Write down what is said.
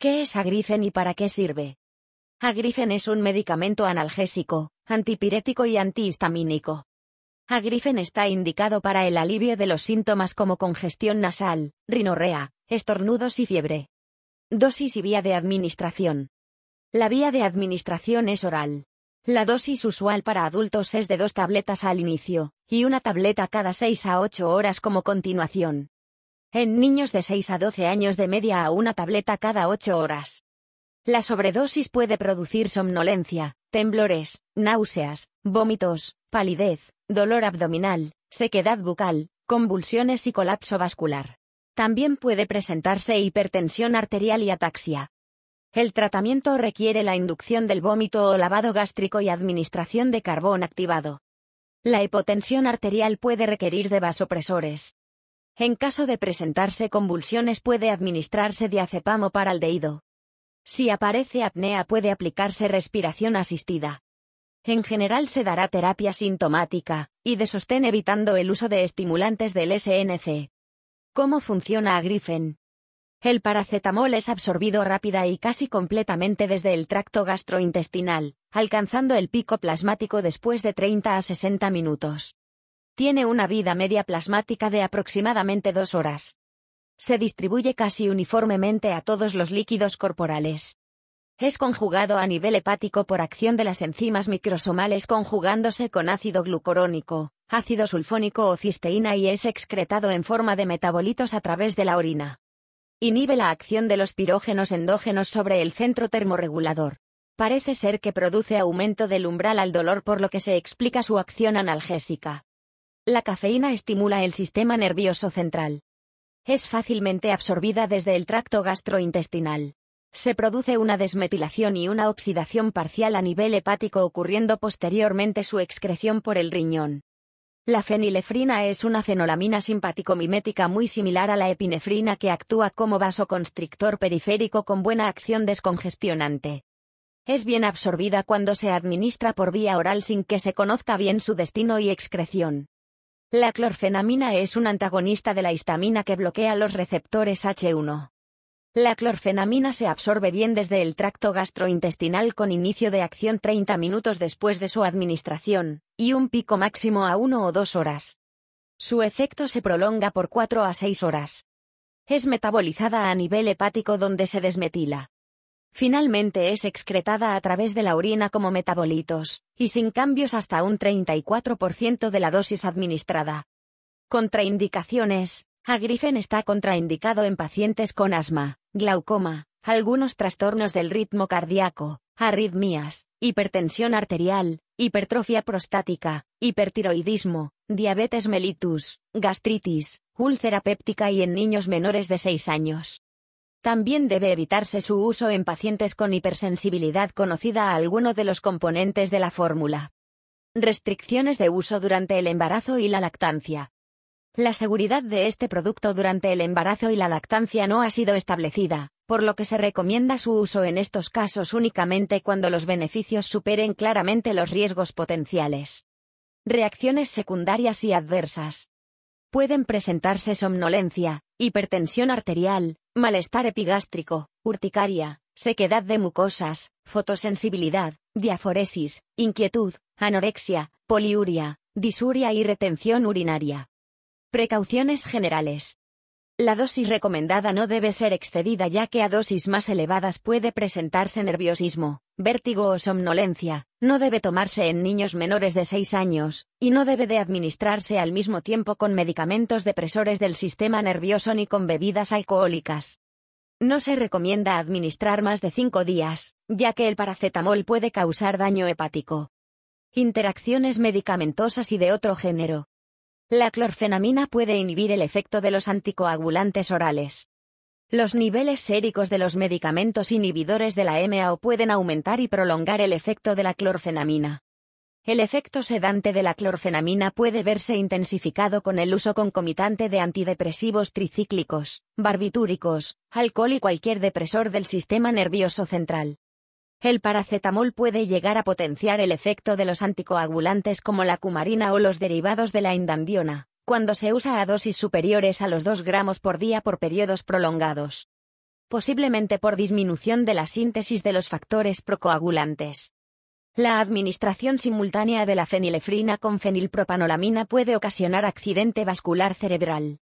¿Qué es Agrifen y para qué sirve? Agrifen es un medicamento analgésico, antipirético y antihistamínico. Agrifen está indicado para el alivio de los síntomas como congestión nasal, rinorrea, estornudos y fiebre. Dosis y vía de administración. La vía de administración es oral. La dosis usual para adultos es de dos tabletas al inicio, y una tableta cada 6 a 8 horas como continuación. En niños de 6 a 12 años de media a una tableta cada 8 horas. La sobredosis puede producir somnolencia, temblores, náuseas, vómitos, palidez, dolor abdominal, sequedad bucal, convulsiones y colapso vascular. También puede presentarse hipertensión arterial y ataxia. El tratamiento requiere la inducción del vómito o lavado gástrico y administración de carbón activado. La hipotensión arterial puede requerir de vasopresores, en caso de presentarse convulsiones puede administrarse diazepam o paraldeído. Si aparece apnea puede aplicarse respiración asistida. En general se dará terapia sintomática y de sostén evitando el uso de estimulantes del SNC. ¿Cómo funciona Agrifen? El paracetamol es absorbido rápida y casi completamente desde el tracto gastrointestinal, alcanzando el pico plasmático después de 30 a 60 minutos. Tiene una vida media plasmática de aproximadamente dos horas. Se distribuye casi uniformemente a todos los líquidos corporales. Es conjugado a nivel hepático por acción de las enzimas microsomales conjugándose con ácido glucorónico, ácido sulfónico o cisteína y es excretado en forma de metabolitos a través de la orina. Inhibe la acción de los pirógenos endógenos sobre el centro termorregulador. Parece ser que produce aumento del umbral al dolor por lo que se explica su acción analgésica. La cafeína estimula el sistema nervioso central. Es fácilmente absorbida desde el tracto gastrointestinal. Se produce una desmetilación y una oxidación parcial a nivel hepático ocurriendo posteriormente su excreción por el riñón. La fenilefrina es una fenolamina simpático-mimética muy similar a la epinefrina que actúa como vasoconstrictor periférico con buena acción descongestionante. Es bien absorbida cuando se administra por vía oral sin que se conozca bien su destino y excreción. La clorfenamina es un antagonista de la histamina que bloquea los receptores H1. La clorfenamina se absorbe bien desde el tracto gastrointestinal con inicio de acción 30 minutos después de su administración, y un pico máximo a 1 o 2 horas. Su efecto se prolonga por 4 a 6 horas. Es metabolizada a nivel hepático donde se desmetila. Finalmente es excretada a través de la orina como metabolitos, y sin cambios hasta un 34% de la dosis administrada. Contraindicaciones. Agrifen está contraindicado en pacientes con asma, glaucoma, algunos trastornos del ritmo cardíaco, arritmias, hipertensión arterial, hipertrofia prostática, hipertiroidismo, diabetes mellitus, gastritis, úlcera péptica y en niños menores de 6 años. También debe evitarse su uso en pacientes con hipersensibilidad conocida a alguno de los componentes de la fórmula. Restricciones de uso durante el embarazo y la lactancia. La seguridad de este producto durante el embarazo y la lactancia no ha sido establecida, por lo que se recomienda su uso en estos casos únicamente cuando los beneficios superen claramente los riesgos potenciales. Reacciones secundarias y adversas. Pueden presentarse somnolencia, hipertensión arterial, malestar epigástrico, urticaria, sequedad de mucosas, fotosensibilidad, diaforesis, inquietud, anorexia, poliuria, disuria y retención urinaria. Precauciones generales. La dosis recomendada no debe ser excedida ya que a dosis más elevadas puede presentarse nerviosismo, vértigo o somnolencia, no debe tomarse en niños menores de 6 años, y no debe de administrarse al mismo tiempo con medicamentos depresores del sistema nervioso ni con bebidas alcohólicas. No se recomienda administrar más de 5 días, ya que el paracetamol puede causar daño hepático. Interacciones medicamentosas y de otro género. La clorfenamina puede inhibir el efecto de los anticoagulantes orales. Los niveles séricos de los medicamentos inhibidores de la MAO pueden aumentar y prolongar el efecto de la clorfenamina. El efecto sedante de la clorfenamina puede verse intensificado con el uso concomitante de antidepresivos tricíclicos, barbitúricos, alcohol y cualquier depresor del sistema nervioso central. El paracetamol puede llegar a potenciar el efecto de los anticoagulantes como la cumarina o los derivados de la indandiona, cuando se usa a dosis superiores a los 2 gramos por día por periodos prolongados. Posiblemente por disminución de la síntesis de los factores procoagulantes. La administración simultánea de la fenilefrina con fenilpropanolamina puede ocasionar accidente vascular cerebral.